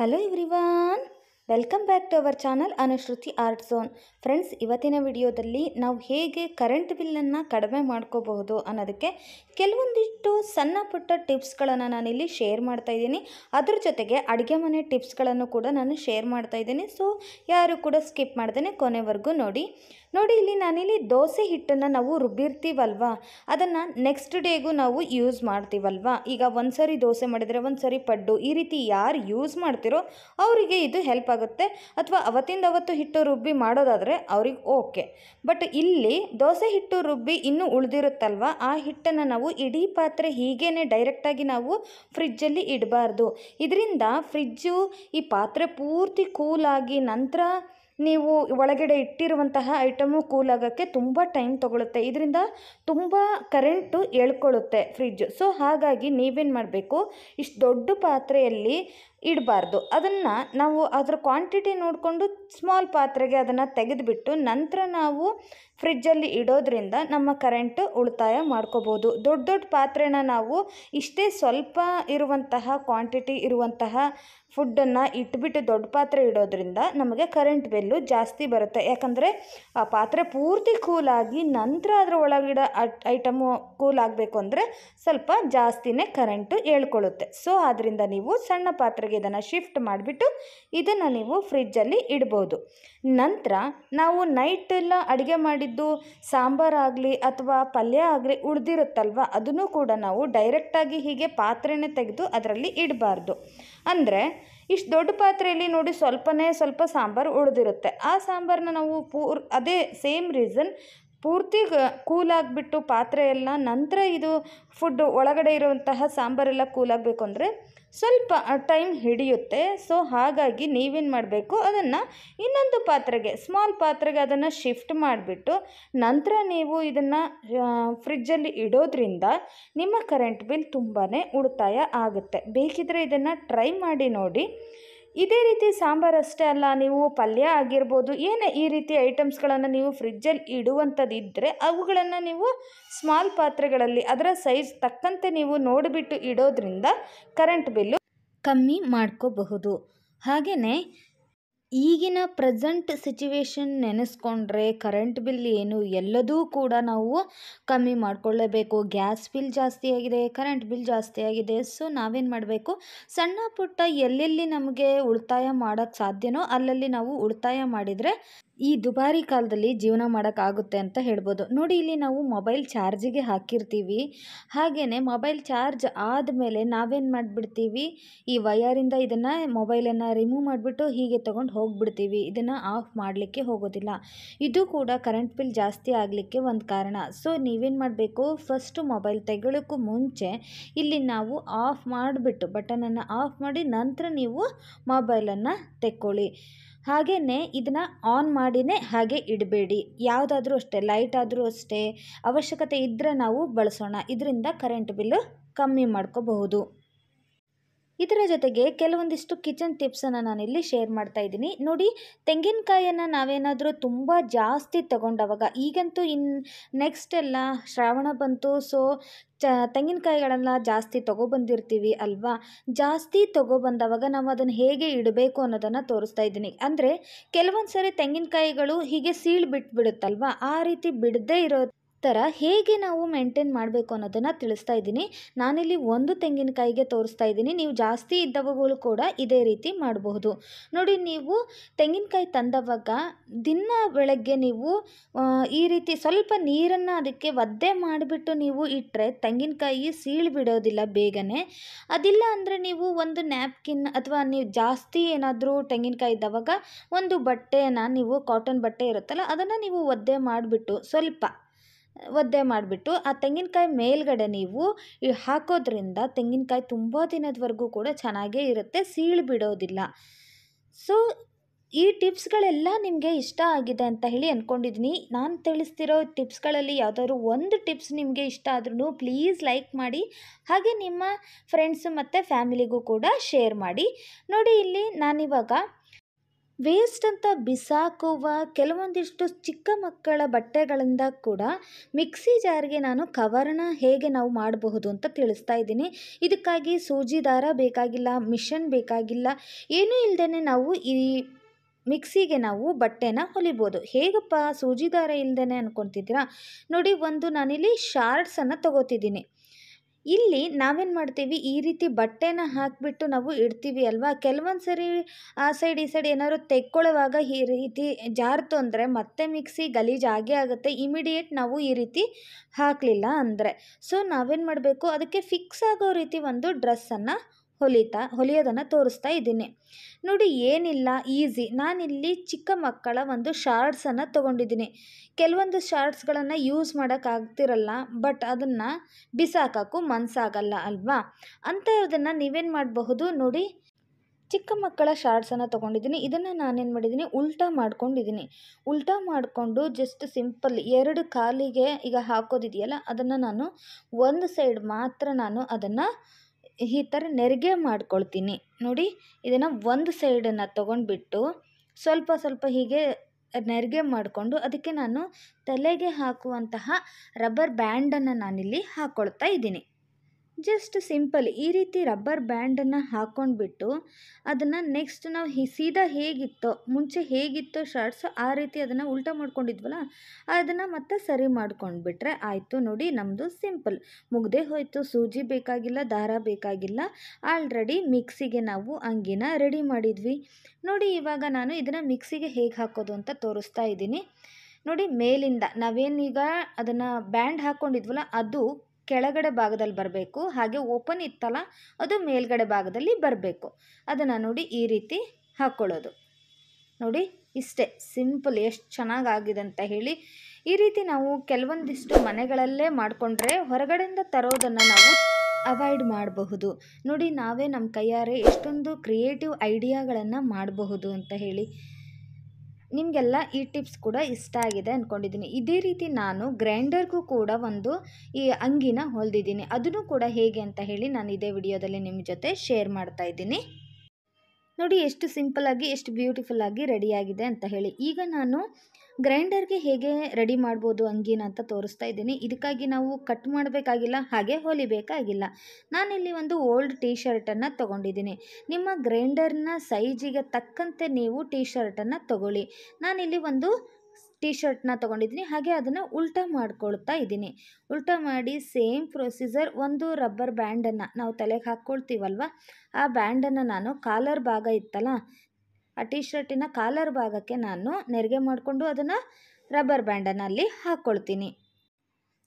hello everyone welcome back to our channel Anushruti Art Zone friends ಇವತ್ತಿನ ವಿಡಿಯೋದಲ್ಲಿ ನಾವು ಹೇಗೆ ಕರೆಂಟ್ ಬಿಲ್ಲನ್ನು ಕಡಿಮೆ ಮಾಡ್ಕೋಬಹುದು ಅನ್ನೋದಕ್ಕೆ ಕೆಲವೊಂದಿಷ್ಟು ಸಣ್ಣ ಪುಟ್ಟ ಟಿಪ್ಸ್ಗಳನ್ನು ನಾನಿಲ್ಲಿ ಶೇರ್ ಮಾಡ್ತಾ ಇದ್ದೀನಿ ಅದ್ರ ಜೊತೆಗೆ ಅಡುಗೆ ಮನೆ ಟಿಪ್ಸ್ಗಳನ್ನು ಕೂಡ ನಾನು ಶೇರ್ ಮಾಡ್ತಾ ಇದ್ದೀನಿ ಸೊ ಯಾರು ಕೂಡ ಸ್ಕಿಪ್ ಮಾಡ್ದೇ ಕೊನೆವರೆಗೂ ನೋಡಿ ನೋಡಿ ಇಲ್ಲಿ ನಾನಿಲ್ಲಿ ದೋಸೆ ಹಿಟ್ಟನ್ನು ನಾವು ರುಬ್ಬಿರ್ತೀವಲ್ವ ಅದನ್ನು ನೆಕ್ಸ್ಟ್ ಡೇಗೂ ನಾವು ಯೂಸ್ ಮಾಡ್ತೀವಲ್ವಾ ಈಗ ಒಂದು ಸರಿ ದೋಸೆ ಮಾಡಿದರೆ ಒಂದು ಸರಿ ಪಡ್ಡು ಈ ರೀತಿ ಯಾರು ಯೂಸ್ ಮಾಡ್ತಿರೋ ಅವರಿಗೆ ಇದು ಹೆಲ್ಪ್ ಆಗುತ್ತೆ ಆಗುತ್ತೆ ಅಥವಾ ಅವತ್ತಿಂದ ಅವತ್ತು ಹಿಟ್ಟು ರುಬ್ಬಿ ಮಾಡೋದಾದರೆ ಅವ್ರಿಗೆ ಓಕೆ ಬಟ್ ಇಲ್ಲಿ ದೋಸೆ ಹಿಟ್ಟು ರುಬ್ಬಿ ಇನ್ನೂ ಉಳಿದಿರುತ್ತಲ್ವ ಆ ಹಿಟ್ಟನ್ನು ನಾವು ಇಡೀ ಪಾತ್ರೆ ಹೀಗೇ ಡೈರೆಕ್ಟಾಗಿ ನಾವು ಫ್ರಿಜ್ಜಲ್ಲಿ ಇಡಬಾರ್ದು ಇದರಿಂದ ಫ್ರಿಜ್ಜು ಈ ಪಾತ್ರೆ ಪೂರ್ತಿ ಕೂಲಾಗಿ ನಂತರ ನೀವು ಒಳಗಡೆ ಇಟ್ಟಿರುವಂತಹ ಐಟಮು ಕೂಲ್ ಆಗೋಕ್ಕೆ ತುಂಬ ಟೈಮ್ ತೊಗೊಳುತ್ತೆ ಇದರಿಂದ ತುಂಬ ಕರೆಂಟು ಎಳ್ಕೊಳ್ಳುತ್ತೆ ಫ್ರಿಜ್ಜು ಸೊ ಹಾಗಾಗಿ ನೀವೇನು ಮಾಡಬೇಕು ಇಷ್ಟು ದೊಡ್ಡ ಪಾತ್ರೆಯಲ್ಲಿ ಇಡಬಾರ್ದು ಅದನ್ನು ನಾವು ಅದರ ಕ್ವಾಂಟಿಟಿ ನೋಡಿಕೊಂಡು ಸ್ಮಾಲ್ ಪಾತ್ರೆಗೆ ಅದನ್ನು ತೆಗೆದುಬಿಟ್ಟು ನಂತರ ನಾವು ಫ್ರಿಜ್ಜಲ್ಲಿ ಇಡೋದ್ರಿಂದ ನಮ್ಮ ಕರೆಂಟ್ ಉಳಿತಾಯ ಮಾಡ್ಕೋಬೋದು ದೊಡ್ಡ ದೊಡ್ಡ ಪಾತ್ರೆನ ನಾವು ಇಷ್ಟೇ ಸ್ವಲ್ಪ ಇರುವಂತಹ ಕ್ವಾಂಟಿಟಿ ಇರುವಂತಹ ಫುಡ್ಡನ್ನು ಇಟ್ಬಿಟ್ಟು ದೊಡ್ಡ ಪಾತ್ರೆ ಇಡೋದ್ರಿಂದ ನಮಗೆ ಕರೆಂಟ್ ಬಿಲ್ಲು ಜಾಸ್ತಿ ಬರುತ್ತೆ ಯಾಕಂದರೆ ಆ ಪಾತ್ರೆ ಪೂರ್ತಿ ಕೂಲಾಗಿ ನಂತರ ಅದರ ಒಳಗಿಡೋ ಐಟಮು ಕೂಲ್ ಆಗಬೇಕು ಅಂದರೆ ಸ್ವಲ್ಪ ಜಾಸ್ತಿನೇ ಕರೆಂಟು ಹೇಳ್ಕೊಳ್ಳುತ್ತೆ ಸೊ ಆದ್ದರಿಂದ ನೀವು ಸಣ್ಣ ಪಾತ್ರೆಗೆ ಇದನ್ನು ಶಿಫ್ಟ್ ಮಾಡಿಬಿಟ್ಟು ಇದನ್ನು ನೀವು ಫ್ರಿಜ್ಜಲ್ಲಿ ಇಡ್ಬೋದು ನಂತರ ನಾವು ನೈಟೆಲ್ಲ ಅಡುಗೆ ಮಾಡಿದ್ದು ಸಾಂಬಾರಾಗಲಿ ಅಥವಾ ಪಲ್ಯ ಆಗಲಿ ಉಳಿದಿರುತ್ತಲ್ವ ಅದನ್ನು ಕೂಡ ನಾವು ಡೈರೆಕ್ಟಾಗಿ ಹೀಗೆ ಪಾತ್ರೆನೇ ತೆಗೆದು ಅದರಲ್ಲಿ ಇಡಬಾರ್ದು ಅಂದರೆ ಇಷ್ಟು ದೊಡ್ಡ ಪಾತ್ರೆಯಲ್ಲಿ ನೋಡಿ ಸ್ವಲ್ಪನೇ ಸ್ವಲ್ಪ ಸಾಂಬಾರು ಉಳಿದಿರುತ್ತೆ ಆ ಸಾಂಬಾರನ್ನ ನಾವು ಪೂರ್ ಅದೇ ಸೇಮ್ ರೀಸನ್ ಪೂರ್ತಿ ಕೂಲಾಗಿಬಿಟ್ಟು ಪಾತ್ರೆ ಎಲ್ಲ ನಂತರ ಇದು ಫುಡ್ ಒಳಗಡೆ ಇರುವಂತಹ ಸಾಂಬಾರೆಲ್ಲ ಕೂಲಾಗಬೇಕು ಅಂದರೆ ಸ್ವಲ್ಪ ಟೈಮ್ ಹಿಡಿಯುತ್ತೆ ಸೊ ಹಾಗಾಗಿ ನೀವೇನು ಮಾಡಬೇಕು ಅದನ್ನು ಇನ್ನೊಂದು ಪಾತ್ರೆಗೆ ಸ್ಮಾಲ್ ಪಾತ್ರೆಗೆ ಅದನ್ನು ಶಿಫ್ಟ್ ಮಾಡಿಬಿಟ್ಟು ನಂತರ ನೀವು ಇದನ್ನು ಫ್ರಿಜ್ಜಲ್ಲಿ ಇಡೋದ್ರಿಂದ ನಿಮ್ಮ ಕರೆಂಟ್ ಬಿಲ್ ತುಂಬಾ ಉಳಿತಾಯ ಆಗುತ್ತೆ ಬೇಕಿದ್ದರೆ ಇದನ್ನು ಟ್ರೈ ಮಾಡಿ ನೋಡಿ ಇದೇ ರೀತಿ ಸಾಂಬಾರು ಅಷ್ಟೇ ಅಲ್ಲ ನೀವು ಪಲ್ಯ ಆಗಿರ್ಬೋದು ಏನೇ ಈ ರೀತಿ ಐಟಮ್ಸ್ಗಳನ್ನು ನೀವು ಫ್ರಿಜ್ಜಲ್ಲಿ ಇಡುವಂಥದ್ದು ಇದ್ದರೆ ಅವುಗಳನ್ನು ನೀವು ಸ್ಮಾಲ್ ಪಾತ್ರೆಗಳಲ್ಲಿ ಅದರ ಸೈಜ್ ತಕ್ಕಂತೆ ನೀವು ನೋಡಿಬಿಟ್ಟು ಇಡೋದ್ರಿಂದ ಕರೆಂಟ್ ಬಿಲ್ಲು ಕಮ್ಮಿ ಮಾಡ್ಕೋಬಹುದು ಹಾಗೆಯೇ ಈಗಿನ ಪ್ರೆಸೆಂಟ್ ಸಿಚುವೇಶನ್ ನೆನೆಸ್ಕೊಂಡ್ರೆ ಕರೆಂಟ್ ಬಿಲ್ ಏನು ಎಲ್ಲದೂ ಕೂಡ ನಾವು ಕಮ್ಮಿ ಮಾಡಿಕೊಳ್ಳೇಬೇಕು ಗ್ಯಾಸ್ ಬಿಲ್ ಜಾಸ್ತಿ ಆಗಿದೆ ಕರೆಂಟ್ ಬಿಲ್ ಜಾಸ್ತಿ ಆಗಿದೆ ಸೊ ನಾವೇನು ಮಾಡಬೇಕು ಸಣ್ಣ ಪುಟ್ಟ ಎಲ್ಲೆಲ್ಲಿ ನಮಗೆ ಉಳಿತಾಯ ಮಾಡೋಕ್ಕೆ ಸಾಧ್ಯನೋ ಅಲ್ಲಲ್ಲಿ ನಾವು ಉಳಿತಾಯ ಮಾಡಿದರೆ ಈ ದುಬಾರಿ ಕಾಲದಲ್ಲಿ ಜೀವನ ಮಾಡೋಕ್ಕಾಗುತ್ತೆ ಅಂತ ಹೇಳ್ಬೋದು ನೋಡಿ ಇಲ್ಲಿ ನಾವು ಮೊಬೈಲ್ ಚಾರ್ಜಿಗೆ ಹಾಕಿರ್ತೀವಿ ಹಾಗೆಯೇ ಮೊಬೈಲ್ ಚಾರ್ಜ್ ಆದಮೇಲೆ ನಾವೇನು ಮಾಡಿಬಿಡ್ತೀವಿ ಈ ವಯರಿಂದ ಇದನ್ನು ಮೊಬೈಲನ್ನು ರಿಮೂವ್ ಮಾಡಿಬಿಟ್ಟು ಹೀಗೆ ತೊಗೊಂಡು ಹೋಗಿಬಿಡ್ತೀವಿ ಇದನ್ನು ಆಫ್ ಮಾಡಲಿಕ್ಕೆ ಹೋಗೋದಿಲ್ಲ ಇದು ಕೂಡ ಕರೆಂಟ್ ಬಿಲ್ ಜಾಸ್ತಿ ಆಗಲಿಕ್ಕೆ ಒಂದು ಕಾರಣ ಸೊ ನೀವೇನು ಮಾಡಬೇಕು ಫಸ್ಟು ಮೊಬೈಲ್ ತೆಗೊಳ್ಳೋಕ್ಕೂ ಮುಂಚೆ ಇಲ್ಲಿ ನಾವು ಆಫ್ ಮಾಡಿಬಿಟ್ಟು ಬಟನನ್ನು ಆಫ್ ಮಾಡಿ ನಂತರ ನೀವು ಮೊಬೈಲನ್ನು ತೆಕ್ಕೊಳ್ಳಿ ಹಾಗೆಯೇ ಇದನ್ನು ಆನ್ ಮಾಡಿಯೇ ಹಾಗೆ ಇಡಬೇಡಿ ಯಾವುದಾದ್ರೂ ಅಷ್ಟೇ ಲೈಟ್ ಆದರೂ ಅಷ್ಟೇ ಅವಶ್ಯಕತೆ ಇದ್ದರೆ ನಾವು ಬಳಸೋಣ ಇದರಿಂದ ಕರೆಂಟ್ ಬಿಲ್ಲು ಕಮ್ಮಿ ಮಾಡ್ಕೋಬಹುದು ಇದರ ಜೊತೆಗೆ ಕೆಲವೊಂದಿಷ್ಟು ಕಿಚನ್ ಟಿಪ್ಸನ್ನು ನಾನಿಲ್ಲಿ ಶೇರ್ ಮಾಡ್ತಾ ಇದ್ದೀನಿ ನೋಡಿ ತೆಂಗಿನಕಾಯಿಯನ್ನು ನಾವೇನಾದರೂ ತುಂಬ ಜಾಸ್ತಿ ತಗೊಂಡವಾಗ ಈಗಂತೂ ಇನ್ ನೆಕ್ಸ್ಟ್ ಎಲ್ಲ ಶ್ರಾವಣ ಬಂತು ಸೊ ಚ ತೆಂಗಿನಕಾಯಿಗಳೆಲ್ಲ ಜಾಸ್ತಿ ತೊಗೊಬಂದಿರ್ತೀವಿ ಅಲ್ವಾ ಜಾಸ್ತಿ ತೊಗೊಬಂದವಾಗ ನಾವು ಅದನ್ನು ಹೇಗೆ ಇಡಬೇಕು ಅನ್ನೋದನ್ನು ತೋರಿಸ್ತಾ ಇದ್ದೀನಿ ಅಂದರೆ ಕೆಲವೊಂದು ಸರಿ ತೆಂಗಿನಕಾಯಿಗಳು ಹೀಗೆ ಸೀಳು ಬಿಟ್ಬಿಡುತ್ತಲ್ವಾ ಆ ರೀತಿ ಬಿಡದೇ ಇರೋ ಥರ ಹೇಗೆ ನಾವು ಮೇಂಟೈನ್ ಮಾಡಬೇಕು ಅನ್ನೋದನ್ನು ತಿಳಿಸ್ತಾ ಇದ್ದೀನಿ ನಾನಿಲ್ಲಿ ಒಂದು ತೆಂಗಿನಕಾಯಿಗೆ ತೋರಿಸ್ತಾ ಇದ್ದೀನಿ ನೀವು ಜಾಸ್ತಿ ಇದ್ದವುಗಳು ಕೂಡ ಇದೇ ರೀತಿ ಮಾಡಬಹುದು ನೋಡಿ ನೀವು ತೆಂಗಿನಕಾಯಿ ತಂದವಾಗ ದಿನ ಬೆಳಗ್ಗೆ ನೀವು ಈ ರೀತಿ ಸ್ವಲ್ಪ ನೀರನ್ನು ಅದಕ್ಕೆ ಒದ್ದೆ ಮಾಡಿಬಿಟ್ಟು ನೀವು ಇಟ್ಟರೆ ತೆಂಗಿನಕಾಯಿ ಸೀಳು ಬಿಡೋದಿಲ್ಲ ಬೇಗನೆ ಅದಿಲ್ಲ ಅಂದರೆ ನೀವು ಒಂದು ನ್ಯಾಪ್ಕಿನ್ ಅಥವಾ ನೀವು ಜಾಸ್ತಿ ಏನಾದರೂ ತೆಂಗಿನಕಾಯಿ ಇದ್ದವಾಗ ಒಂದು ಬಟ್ಟೆನ ನೀವು ಕಾಟನ್ ಬಟ್ಟೆ ಇರುತ್ತಲ್ಲ ಅದನ್ನು ನೀವು ಒದ್ದೆ ಮಾಡಿಬಿಟ್ಟು ಸ್ವಲ್ಪ ಒದ್ದೆ ಮಾಡಿಬಿಟ್ಟು ಆ ತೆಂಗಿನಕಾಯಿ ಮೇಲುಗಡೆ ನೀವು ಹಾಕೋದ್ರಿಂದ ತೆಂಗಿನಕಾಯಿ ತುಂಬ ದಿನದವರೆಗೂ ಕೂಡ ಚೆನ್ನಾಗೇ ಇರುತ್ತೆ ಸೀಳು ಬಿಡೋದಿಲ್ಲ ಸೊ ಈ ಟಿಪ್ಸ್ಗಳೆಲ್ಲ ನಿಮಗೆ ಇಷ್ಟ ಆಗಿದೆ ಅಂತ ಹೇಳಿ ಅಂದ್ಕೊಂಡಿದ್ದೀನಿ ನಾನು ತಿಳಿಸ್ತಿರೋ ಟಿಪ್ಸ್ಗಳಲ್ಲಿ ಯಾವುದಾದ್ರು ಒಂದು ಟಿಪ್ಸ್ ನಿಮಗೆ ಇಷ್ಟ ಆದ್ರೂ ಪ್ಲೀಸ್ ಲೈಕ್ ಮಾಡಿ ಹಾಗೆ ನಿಮ್ಮ ಫ್ರೆಂಡ್ಸು ಮತ್ತು ಫ್ಯಾಮಿಲಿಗೂ ಕೂಡ ಶೇರ್ ಮಾಡಿ ನೋಡಿ ಇಲ್ಲಿ ನಾನಿವಾಗ ವೇಸ್ಟ್ ಅಂತ ಬಿಸಾಕುವ ಕೆಲವೊಂದಿಷ್ಟು ಚಿಕ್ಕ ಮಕ್ಕಳ ಬಟ್ಟೆಗಳಿಂದ ಕೂಡ ಮಿಕ್ಸಿ ಜಾರ್ಗೆ ನಾನು ಕವರ್ನ ಹೇಗೆ ನಾವು ಮಾಡಬಹುದು ಅಂತ ತಿಳಿಸ್ತಾ ಇದ್ದೀನಿ ಇದಕ್ಕಾಗಿ ಸೂಜಿ ದಾರ ಬೇಕಾಗಿಲ್ಲ ಮಿಷನ್ ಬೇಕಾಗಿಲ್ಲ ಏನೂ ಇಲ್ಲದೇ ನಾವು ಈ ಮಿಕ್ಸಿಗೆ ನಾವು ಬಟ್ಟೆನ ಹೊಲಿಬೋದು ಹೇಗಪ್ಪ ಸೂಜಿ ದಾರ ಇಲ್ಲದೇ ಅಂದ್ಕೊತಿದ್ದೀರಾ ನೋಡಿ ಒಂದು ನಾನಿಲ್ಲಿ ಶಾರ್ಟ್ಸನ್ನು ತೊಗೋತಿದ್ದೀನಿ ಇಲ್ಲಿ ನಾವೇನು ಮಾಡ್ತೀವಿ ಈ ರೀತಿ ಬಟ್ಟೆನ ಹಾಕಿಬಿಟ್ಟು ನಾವು ಇಡ್ತೀವಿ ಅಲ್ವಾ ಕೆಲವೊಂದು ಸರಿ ಆ ಸೈಡ್ ಈ ಸೈಡ್ ಏನಾದ್ರು ತೆಕ್ಕೊಳ್ಳುವಾಗ ಈ ರೀತಿ ಜಾರ್ತು ಅಂದರೆ ಮತ್ತೆ ಮಿಕ್ಸಿ ಆಗೇ ಆಗುತ್ತೆ ಇಮಿಡಿಯೇಟ್ ನಾವು ಈ ರೀತಿ ಹಾಕಲಿಲ್ಲ ಅಂದರೆ ಸೊ ನಾವೇನು ಮಾಡಬೇಕು ಅದಕ್ಕೆ ಫಿಕ್ಸ್ ಆಗೋ ರೀತಿ ಒಂದು ಡ್ರೆಸ್ಸನ್ನು ಹೊಲಿತಾ ಹೊಲಿಯೋದನ್ನು ತೋರಿಸ್ತಾ ಇದ್ದೀನಿ ನೋಡಿ ಏನಿಲ್ಲ ಈಸಿ ನಾನಿಲ್ಲಿ ಚಿಕ್ಕ ಮಕ್ಕಳ ಒಂದು ಶಾರ್ಟ್ಸನ್ನು ತೊಗೊಂಡಿದ್ದೀನಿ ಕೆಲವೊಂದು ಶಾರ್ಟ್ಸ್ಗಳನ್ನು ಯೂಸ್ ಮಾಡೋಕ್ಕಾಗ್ತಿರಲ್ಲ ಬಟ್ ಅದನ್ನು ಬಿಸಾಕೋಕ್ಕೂ ಮನಸ್ಸಾಗಲ್ಲ ಅಲ್ವಾ ಅಂಥದನ್ನು ನೀವೇನು ಮಾಡಬಹುದು ನೋಡಿ ಚಿಕ್ಕ ಮಕ್ಕಳ ಶಾರ್ಟ್ಸನ್ನು ತೊಗೊಂಡಿದ್ದೀನಿ ಇದನ್ನು ನಾನೇನು ಮಾಡಿದ್ದೀನಿ ಉಲ್ಟಾ ಮಾಡ್ಕೊಂಡಿದ್ದೀನಿ ಉಲ್ಟಾ ಮಾಡಿಕೊಂಡು ಜಸ್ಟ್ ಸಿಂಪಲ್ ಎರಡು ಕಾಲಿಗೆ ಈಗ ಹಾಕೋದಿದೆಯಲ್ಲ ಅದನ್ನು ನಾನು ಒಂದು ಸೈಡ್ ಮಾತ್ರ ನಾನು ಅದನ್ನು ಈ ಥರ ನೆರಿಗೆ ಮಾಡ್ಕೊಳ್ತೀನಿ ನೋಡಿ ಇದನ್ನು ಒಂದು ಸೈಡನ್ನು ತಗೊಂಡ್ಬಿಟ್ಟು ಸ್ವಲ್ಪ ಸ್ವಲ್ಪ ಹೀಗೆ ನೆರಿಗೆ ಮಾಡಿಕೊಂಡು ಅದಕ್ಕೆ ನಾನು ತಲೆಗೆ ಹಾಕುವಂತಹ ರಬ್ಬರ್ ಬ್ಯಾಂಡನ್ನು ನಾನಿಲ್ಲಿ ಹಾಕ್ಕೊಳ್ತಾ ಇದ್ದೀನಿ ಜಸ್ಟ್ ಸಿಂಪಲ್ ಈ ರೀತಿ ರಬ್ಬರ್ ಬ್ಯಾಂಡನ್ನು ಹಾಕ್ಕೊಂಡ್ಬಿಟ್ಟು ಅದನ್ನು ನೆಕ್ಸ್ಟ್ ನಾವು ಹಿ ಸೀದಾ ಹೇಗಿತ್ತೋ ಮುಂಚೆ ಹೇಗಿತ್ತೋ ಶರ್ಟ್ಸ್ ಆ ರೀತಿ ಅದನ್ನು ಉಲ್ಟ ಮಾಡ್ಕೊಂಡಿದ್ವಲ್ಲ ಅದನ್ನು ಮತ್ತೆ ಸರಿ ಮಾಡ್ಕೊಂಡ್ಬಿಟ್ರೆ ಆಯಿತು ನೋಡಿ ನಮ್ಮದು ಸಿಂಪಲ್ ಮುಗ್ದೇ ಹೋಯಿತು ಸೂಜಿ ಬೇಕಾಗಿಲ್ಲ ದಾರ ಬೇಕಾಗಿಲ್ಲ ಆಲ್ರೆಡಿ ಮಿಕ್ಸಿಗೆ ನಾವು ಅಂಗಿನ ರೆಡಿ ಮಾಡಿದ್ವಿ ನೋಡಿ ಇವಾಗ ನಾನು ಇದನ್ನು ಮಿಕ್ಸಿಗೆ ಹೇಗೆ ಹಾಕೋದು ಅಂತ ತೋರಿಸ್ತಾ ಇದ್ದೀನಿ ನೋಡಿ ಮೇಲಿಂದ ನಾವೇನೀಗ ಅದನ್ನು ಬ್ಯಾಂಡ್ ಹಾಕ್ಕೊಂಡಿದ್ವಲ್ಲ ಅದು ಕೆಳಗಡೆ ಭಾಗದಲ್ಲಿ ಬರಬೇಕು ಹಾಗೆ ಓಪನ್ ಇತ್ತಲ್ಲ ಅದು ಮೇಲ್ಗಡೆ ಭಾಗದಲ್ಲಿ ಬರಬೇಕು ಅದನ್ನು ನೋಡಿ ಈ ರೀತಿ ಹಾಕ್ಕೊಳ್ಳೋದು ನೋಡಿ ಇಷ್ಟೇ ಸಿಂಪಲ್ ಎಷ್ಟು ಚೆನ್ನಾಗಾಗಿದೆ ಅಂತ ಹೇಳಿ ಈ ರೀತಿ ನಾವು ಕೆಲವೊಂದಿಷ್ಟು ಮನೆಗಳಲ್ಲೇ ಮಾಡಿಕೊಂಡ್ರೆ ಹೊರಗಡೆಯಿಂದ ತರೋದನ್ನು ನಾವು ಅವಾಯ್ಡ್ ಮಾಡಬಹುದು ನೋಡಿ ನಾವೇ ನಮ್ಮ ಕೈಯಾರೆ ಎಷ್ಟೊಂದು ಕ್ರಿಯೇಟಿವ್ ಐಡಿಯಾಗಳನ್ನು ಮಾಡಬಹುದು ಅಂತ ಹೇಳಿ ನಿಮಗೆಲ್ಲ ಈ ಟಿಪ್ಸ್ ಕೂಡ ಇಷ್ಟ ಆಗಿದೆ ಅಂದ್ಕೊಂಡಿದ್ದೀನಿ ಇದೇ ರೀತಿ ನಾನು ಗ್ರೈಂಡರ್ಗೂ ಕೂಡ ಒಂದು ಈ ಅಂಗಿನ ಹೊಲ್ದಿದ್ದೀನಿ ಅದನ್ನು ಕೂಡ ಹೇಗೆ ಅಂತ ಹೇಳಿ ನಾನು ಇದೇ ವಿಡಿಯೋದಲ್ಲಿ ನಿಮ್ಮ ಜೊತೆ ಶೇರ್ ಮಾಡ್ತಾ ಇದ್ದೀನಿ ನೋಡಿ ಎಷ್ಟು ಸಿಂಪಲ್ಲಾಗಿ ಎಷ್ಟು ಬ್ಯೂಟಿಫುಲ್ಲಾಗಿ ರೆಡಿಯಾಗಿದೆ ಅಂತ ಹೇಳಿ ಈಗ ನಾನು ಗ್ರೈಂಡರ್ಗೆ ಹೇಗೆ ರೆಡಿ ಮಾಡ್ಬೋದು ಅಂಗೀನ ಅಂತ ತೋರಿಸ್ತಾ ಇದ್ದೀನಿ ಇದಕ್ಕಾಗಿ ನಾವು ಕಟ್ ಮಾಡಬೇಕಾಗಿಲ್ಲ ಹಾಗೆ ಹೊಲಿಬೇಕಾಗಿಲ್ಲ ನಾನಿಲ್ಲಿ ಒಂದು ಓಲ್ಡ್ ಟೀ ಶರ್ಟನ್ನು ತೊಗೊಂಡಿದ್ದೀನಿ ನಿಮ್ಮ ಗ್ರೈಂಡರ್ನ ಸೈಜಿಗೆ ತಕ್ಕಂತೆ ನೀವು ಟೀ ಶರ್ಟನ್ನು ತೊಗೊಳ್ಳಿ ನಾನಿಲ್ಲಿ ಒಂದು ಟೀ ಶರ್ಟ್ನ ತೊಗೊಂಡಿದ್ದೀನಿ ಹಾಗೆ ಅದನ್ನು ಉಲ್ಟಾ ಮಾಡ್ಕೊಳ್ತಾ ಇದ್ದೀನಿ ಉಲ್ಟಾ ಮಾಡಿ ಸೇಮ್ ಪ್ರೊಸೀಜರ್ ಒಂದು ರಬ್ಬರ್ ಬ್ಯಾಂಡನ್ನು ನಾವು ತಲೆಗೆ ಹಾಕ್ಕೊಳ್ತೀವಲ್ವ ಆ ಬ್ಯಾಂಡನ್ನು ನಾನು ಕಾಲರ್ ಭಾಗ ಇತ್ತಲ್ಲ ಆ ಟಿ ಶರ್ಟಿನ ಕಾಲರ್ ಭಾಗಕ್ಕೆ ನಾನು ನೆರಿಗೆ ಮಾಡಿಕೊಂಡು ಅದನ್ನು ರಬ್ಬರ್ ಬ್ಯಾಂಡನ್ನು ಅಲ್ಲಿ ಹಾಕ್ಕೊಳ್ತೀನಿ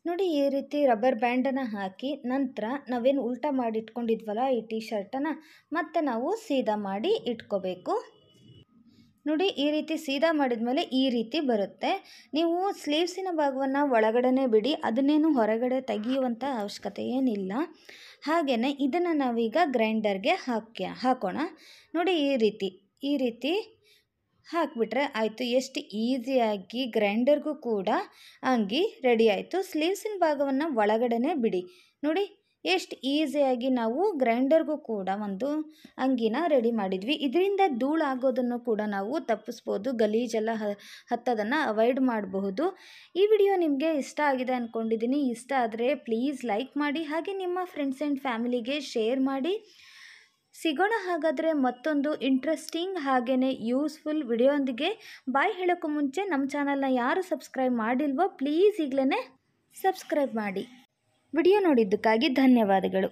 ನೋಡಿ ಈ ರೀತಿ ರಬ್ಬರ್ ಬ್ಯಾಂಡನ್ನು ಹಾಕಿ ನಂತರ ನಾವೇನು ಉಲ್ಟಾ ಮಾಡಿ ಇಟ್ಕೊಂಡಿದ್ವಲ್ಲ ಈ ಟಿ ಶರ್ಟನ್ನು ಮತ್ತೆ ನಾವು ಸೀದಾ ಮಾಡಿ ಇಟ್ಕೋಬೇಕು ನೋಡಿ ಈ ರೀತಿ ಸೀದಾ ಮೇಲೆ ಈ ರೀತಿ ಬರುತ್ತೆ ನೀವು ಸ್ಲೀವ್ಸಿನ ಭಾಗವನ್ನು ಒಳಗಡೆ ಬಿಡಿ ಅದನ್ನೇನು ಹೊರಗಡೆ ತೆಗೆಯುವಂಥ ಅವಶ್ಯಕತೆ ಏನಿಲ್ಲ ಹಾಗೆಯೇ ಇದನ್ನು ನಾವೀಗ ಗ್ರೈಂಡರ್ಗೆ ಹಾಕಿ ಹಾಕೋಣ ನೋಡಿ ಈ ರೀತಿ ಈ ರೀತಿ ಹಾಕಿಬಿಟ್ರೆ ಆಯಿತು ಎಷ್ಟು ಈಸಿಯಾಗಿ ಗ್ರೈಂಡರ್ಗೂ ಕೂಡ ಅಂಗಿ ರೆಡಿ ಆಯಿತು ಸ್ಲೀವ್ಸಿನ ಭಾಗವನ್ನು ಒಳಗಡೆ ಬಿಡಿ ನೋಡಿ ಎಷ್ಟು ಈಸಿಯಾಗಿ ನಾವು ಗ್ರೈಂಡರ್ಗೂ ಕೂಡ ಒಂದು ಅಂಗಿನ ರೆಡಿ ಮಾಡಿದ್ವಿ ಇದರಿಂದ ಧೂಳಾಗೋದನ್ನು ಕೂಡ ನಾವು ತಪ್ಪಿಸ್ಬೋದು ಗಲೀಜೆಲ್ಲ ಹತ್ತೋದನ್ನು ಅವಾಯ್ಡ್ ಮಾಡಬಹುದು ಈ ವಿಡಿಯೋ ನಿಮಗೆ ಇಷ್ಟ ಆಗಿದೆ ಅಂದ್ಕೊಂಡಿದ್ದೀನಿ ಇಷ್ಟ ಆದರೆ ಪ್ಲೀಸ್ ಲೈಕ್ ಮಾಡಿ ಹಾಗೆ ನಿಮ್ಮ ಫ್ರೆಂಡ್ಸ್ ಆ್ಯಂಡ್ ಫ್ಯಾಮಿಲಿಗೆ ಶೇರ್ ಮಾಡಿ ಸಿಗೋಣ ಹಾಗಾದರೆ ಮತ್ತೊಂದು ಇಂಟ್ರೆಸ್ಟಿಂಗ್ ಹಾಗೇ ಯೂಸ್ಫುಲ್ ವಿಡಿಯೋಂದಿಗೆ ಬಾಯ್ ಹೇಳೋಕ್ಕೂ ಮುಂಚೆ ನಮ್ಮ ಚಾನಲ್ನ ಯಾರು ಸಬ್ಸ್ಕ್ರೈಬ್ ಮಾಡಿಲ್ವೋ ಪ್ಲೀಸ್ ಈಗಲೇ ಸಬ್ಸ್ಕ್ರೈಬ್ ಮಾಡಿ ವಿಡಿಯೋ ನೋಡಿದ್ದಕ್ಕಾಗಿ ಧನ್ಯವಾದಗಳು